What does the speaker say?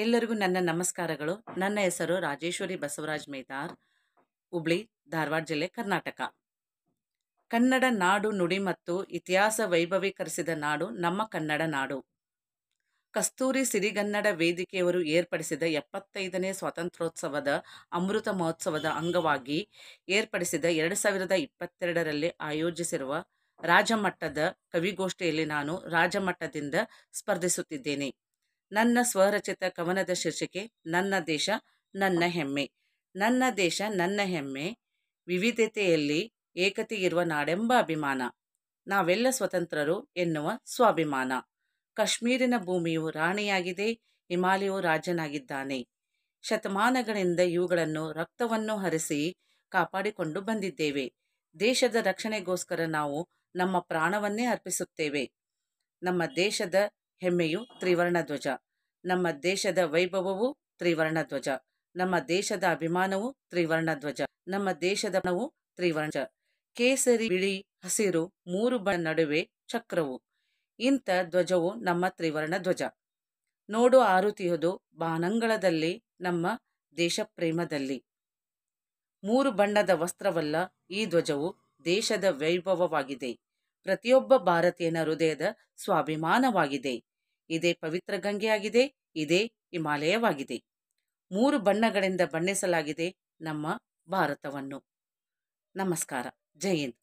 ಎಲ್ಲರಿಗೂ ನನ್ನ ನಮಸ್ಕಾರಗಳು ನನ್ನ ಹೆಸರು ರಾಜೇಶ್ವರಿ ಬಸವರಾಜ್ ಮೇದಾರ್ ಹುಬ್ಳಿ ಧಾರವಾಡ ಜಿಲ್ಲೆ ಕರ್ನಾಟಕ ಕನ್ನಡ ನಾಡು ನುಡಿ ಮತ್ತು ಇತಿಹಾಸ ವೈಭವೀಕರಿಸಿದ ನಾಡು ನಮ್ಮ ಕನ್ನಡ ನಾಡು ಕಸ್ತೂರಿ ಸಿರಿಗನ್ನಡ ವೇದಿಕೆಯವರು ಏರ್ಪಡಿಸಿದ ಎಪ್ಪತ್ತೈದನೇ ಸ್ವಾತಂತ್ರ್ಯೋತ್ಸವದ ಅಮೃತ ಮಹೋತ್ಸವದ ಅಂಗವಾಗಿ ಏರ್ಪಡಿಸಿದ ಎರಡು ಸಾವಿರದ ಇಪ್ಪತ್ತೆರಡರಲ್ಲಿ ಆಯೋಜಿಸಿರುವ ರಾಜಮಟ್ಟದ ಕವಿಗೋಷ್ಠಿಯಲ್ಲಿ ನಾನು ರಾಜಮಟ್ಟದಿಂದ ಸ್ಪರ್ಧಿಸುತ್ತಿದ್ದೇನೆ ನನ್ನ ಸ್ವರಚಿತ ಕವನದ ಶೀರ್ಷಿಕೆ ನನ್ನ ದೇಶ ನನ್ನ ಹೆಮ್ಮೆ ನನ್ನ ದೇಶ ನನ್ನ ಹೆಮ್ಮೆ ವಿವಿಧತೆಯಲ್ಲಿ ಏಕತೆ ಇರುವ ನಾಡೆಂಬ ಅಭಿಮಾನ ನಾವೆಲ್ಲ ಸ್ವತಂತ್ರರು ಎನ್ನುವ ಸ್ವಾಭಿಮಾನ ಕಾಶ್ಮೀರಿನ ಭೂಮಿಯು ರಾಣಿಯಾಗಿದೆ ಹಿಮಾಲಯವು ರಾಜನಾಗಿದ್ದಾನೆ ಶತಮಾನಗಳಿಂದ ಇವುಗಳನ್ನು ರಕ್ತವನ್ನು ಹರಿಸಿ ಕಾಪಾಡಿಕೊಂಡು ಬಂದಿದ್ದೇವೆ ದೇಶದ ರಕ್ಷಣೆಗೋಸ್ಕರ ನಾವು ನಮ್ಮ ಪ್ರಾಣವನ್ನೇ ಅರ್ಪಿಸುತ್ತೇವೆ ನಮ್ಮ ದೇಶದ ಹೆಮ್ಮೆಯು ತ್ರಿವರ್ಣ ಧ್ವಜ ನಮ್ಮ ದೇಶದ ವೈಭವವು ತ್ರಿವರ್ಣ ಧ್ವಜ ನಮ್ಮ ದೇಶದ ಅಭಿಮಾನವು ತ್ರಿವರ್ಣ ಧ್ವಜ ನಮ್ಮ ದೇಶದ ಬಣವು ತ್ರಿವರ್ಣ ಕೇಸರಿ ಬಿಳಿ ಹಸಿರು ಮೂರು ಬಣ ನಡುವೆ ಚಕ್ರವು ಇಂಥ ಧ್ವಜವು ನಮ್ಮ ತ್ರಿವರ್ಣ ಧ್ವಜ ನೋಡು ಆರುತಿಯದು ಬಾನಂಗಳದಲ್ಲಿ ನಮ್ಮ ದೇಶ ಪ್ರೇಮದಲ್ಲಿ ಮೂರು ಬಣ್ಣದ ವಸ್ತ್ರವಲ್ಲ ಈ ಧ್ವಜವು ದೇಶದ ವೈಭವವಾಗಿದೆ ಪ್ರತಿಯೊಬ್ಬ ಭಾರತೀಯನ ಹೃದಯದ ಸ್ವಾಭಿಮಾನವಾಗಿದೆ ಇದೇ ಪವಿತ್ರ ಗಂಗೆಯಾಗಿದೆ ಇದೇ ಹಿಮಾಲಯವಾಗಿದೆ ಮೂರು ಬಣ್ಣಗಳಿಂದ ಬಣ್ಣಿಸಲಾಗಿದೆ ನಮ್ಮ ಭಾರತವನ್ನು ನಮಸ್ಕಾರ ಜೈ ಹಿಂದ್